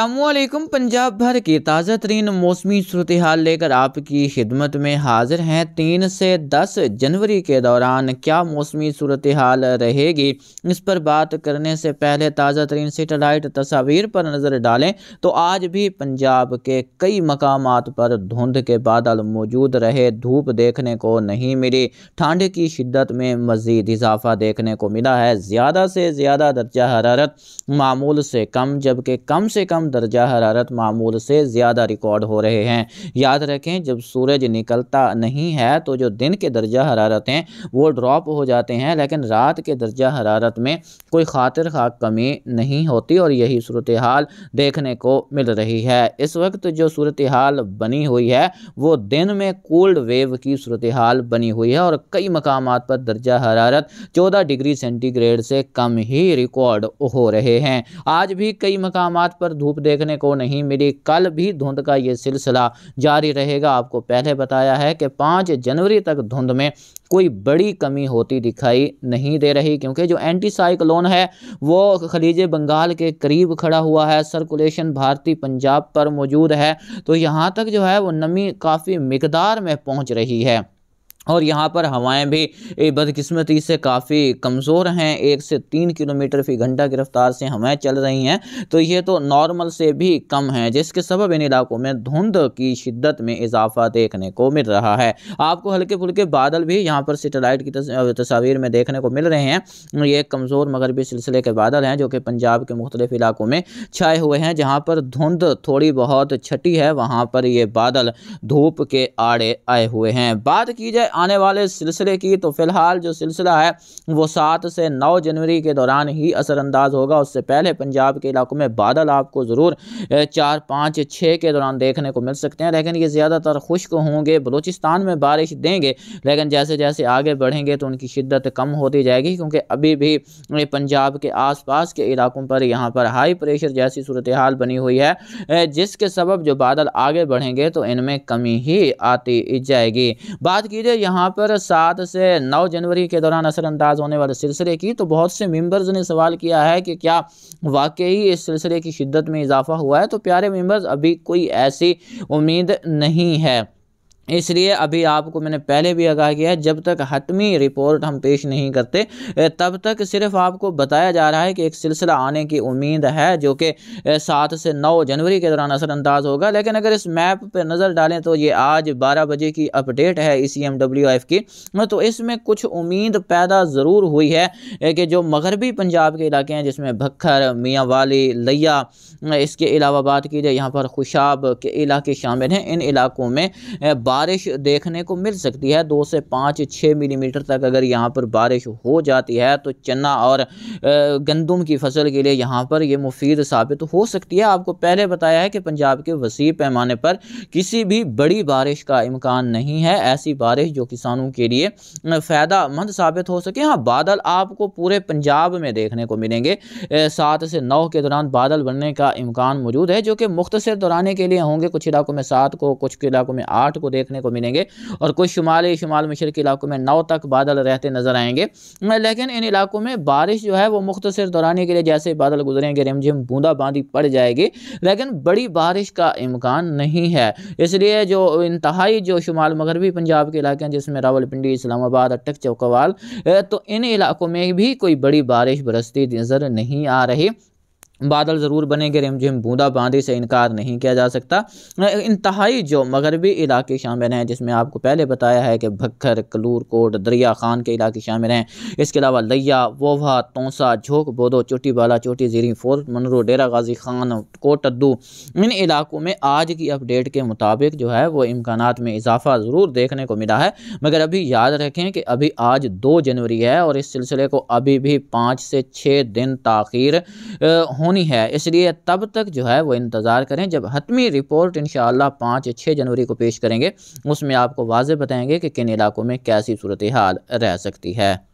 अल्लाम पंजाब भर की ताज़ा तरीन मौसमी सूरत हाल लेकर आपकी खिदमत में हाजिर हैं तीन से दस जनवरी के दौरान क्या मौसमी सूरत हाल रहेगी इस पर बात करने से पहले ताज़ा तरीन सेटेलाइट तस्वीर पर नज़र डालें तो आज भी पंजाब के कई मकाम पर धुंध के बादल मौजूद रहे धूप देखने को नहीं मिली ठंड की शिद्दत में मज़ीद इजाफा देखने को मिला है ज़्यादा से ज़्यादा दर्जा हरारत मामूल से कम जबकि कम से कम तमाम दर्जा हरारत मामूल से ज़्यादा रिकॉर्ड हो रहे हैं याद रखें जब सूरज निकलता नहीं है तो जो दिन के दर्जा हरारत हैं वो ड्रॉप हो जाते हैं लेकिन रात के दर्जा हरारत में कोई खातिर खाक कमी नहीं होती और यही सूरत हाल देखने को मिल रही है इस वक्त जो सूरत हाल बनी हुई है वो दिन में कोल्ड वेव की सूरत हाल बनी हुई है और कई मकाम पर दर्जा हरारत चौदह डिग्री सेंटीग्रेड से कम ही रिकॉर्ड हो रहे हैं आज भी कई मकाम पर धूप धूप देखने को नहीं मिली कल भी धुंध का ये सिलसिला जारी रहेगा आपको पहले बताया है कि पाँच जनवरी तक धुंध में कोई बड़ी कमी होती दिखाई नहीं दे रही क्योंकि जो एंटी साइक्लोन है वो खलीज बंगाल के करीब खड़ा हुआ है सर्कुलेशन भारतीय पंजाब पर मौजूद है तो यहाँ तक जो है वो नमी काफ़ी मकदार में पहुँच रही है और यहाँ पर हवाएं भी बदकिस्मती से काफ़ी कमज़ोर हैं एक से तीन किलोमीटर फी घंटा की रफ्तार से हवाएं चल रही हैं तो ये तो नॉर्मल से भी कम हैं जिसके सबब इन इलाकों में धुंध की शिद्दत में इजाफा देखने को मिल रहा है आपको हल्के फुल्के बादल भी यहाँ पर सेटेलाइट की तस्वीर में देखने को मिल रहे हैं ये कमज़ोर मगरबी सिलसिले के बादल हैं जो कि पंजाब के मुख्तलिफ इलाकों में छाए हुए हैं जहाँ पर धुंध थोड़ी बहुत छटी है वहाँ पर ये बादल धूप के आड़े आए हुए हैं बात की जाए आने वाले सिलसिले की तो फ़िलहाल जो सिलसिला है वो सात से नौ जनवरी के दौरान ही असरअंदाज होगा उससे पहले पंजाब के इलाकों में बादल आपको ज़रूर चार पाँच छः के दौरान देखने को मिल सकते हैं लेकिन ये ज़्यादातर खुश्क होंगे बलूचिस्तान में बारिश देंगे लेकिन जैसे जैसे आगे बढ़ेंगे तो उनकी शिद्दत कम होती जाएगी क्योंकि अभी भी पंजाब के आसपास के इलाकों पर यहाँ पर हाई प्रेशर जैसी सूरत हाल बनी हुई है जिसके सबब जो बादल आगे बढ़ेंगे तो इनमें कमी ही आती जाएगी बात कीजिए यहाँ पर सात से नौ जनवरी के दौरान असरअंदाज होने वाले सिलसिले की तो बहुत से मेम्बर्स ने सवाल किया है कि क्या वाकई इस सिलसिले की शिद्दत में इजाफा हुआ है तो प्यारे मेम्बर्स अभी कोई ऐसी उम्मीद नहीं है इसलिए अभी आपको मैंने पहले भी आगाह किया है जब तक हतमी रिपोर्ट हम पेश नहीं करते तब तक सिर्फ आपको बताया जा रहा है कि एक सिलसिला आने की उम्मीद है जो कि सात से नौ जनवरी के दौरान असरअंदाज होगा लेकिन अगर इस मैप पर नज़र डालें तो ये आज बारह बजे की अपडेट है E C M W F की तो इसमें कुछ उम्मीद पैदा ज़रूर हुई है कि जो मगरबी पंजाब के इलाके हैं जिसमें भक्खर मियाँ वाली लैया इसके अलावा बात की जाए यहाँ पर खुशाब के इलाके शामिल हैं इन इलाकों में बारिश देखने को मिल सकती है दो से पाँच छः मिलीमीटर तक अगर यहाँ पर बारिश हो जाती है तो चना और गंदम की फसल के लिए यहाँ पर ये मुफीद साबित हो सकती है आपको पहले बताया है कि पंजाब के वसी पैमाने पर किसी भी बड़ी बारिश का इम्कान नहीं है ऐसी बारिश जो किसानों के लिए मंद साबित हो सके हाँ बादल आपको पूरे पंजाब में देखने को मिलेंगे सात से नौ के दौरान बादल बनने का इम्कान मौजूद है जो कि मुख्तर दौराने के लिए होंगे कुछ इलाकों में सात को कुछ इलाकों में आठ को देख देखने को मिलेंगे और कुछ शुमाली शुमाल मशरक़ी इलाकों में नौ तक बादल रहते नज़र आएंगे लेकिन इन इलाकों में बारिश जो है वो मुख्तर दौरानी के लिए जैसे बादल गुजरेंगे रिमझिम बूंदा बांदी पड़ जाएगी लेकिन बड़ी बारिश का इम्कान नहीं है इसलिए जो इंतहाई जो शुमाल मगरबी पंजाब के इलाके हैं जिसमें रावलपिंडी इस्लामाबाद अटक चौकवाल तो इन इलाकों में भी कोई बड़ी बारिश बरसती नज़र नहीं आ रही बादल ज़रूर बनेंगे रिमझिम बूंदाबांदी से इनकार नहीं किया जा सकता इंतहाई जो मगरबी इलाके शामिल हैं जिसमें आपको पहले बताया है कि भक्खर कलूर कोट दरिया खान के इलाके शामिल हैं इसके अलावा लैया वोवा तोसा झोंक बोदो चोटी बाला चोटी जीरी फोर्ट मनरू डेरा गाजी खान कोटद्दू इन इलाकों में आज की अपडेट के मुताबिक जो है वो इम्कान में इजाफा ज़रूर देखने को मिला है मगर अभी याद रखें कि अभी आज दो जनवरी है और इस सिलसिले को अभी भी पाँच से छः दिन तखिर होने होनी है इसलिए तब तक जो है वो इंतज़ार करें जब हतमी रिपोर्ट इन पाँच छः जनवरी को पेश करेंगे उसमें आपको वाजे बताएंगे कि किन इलाकों में कैसी सूरत हाल रह सकती है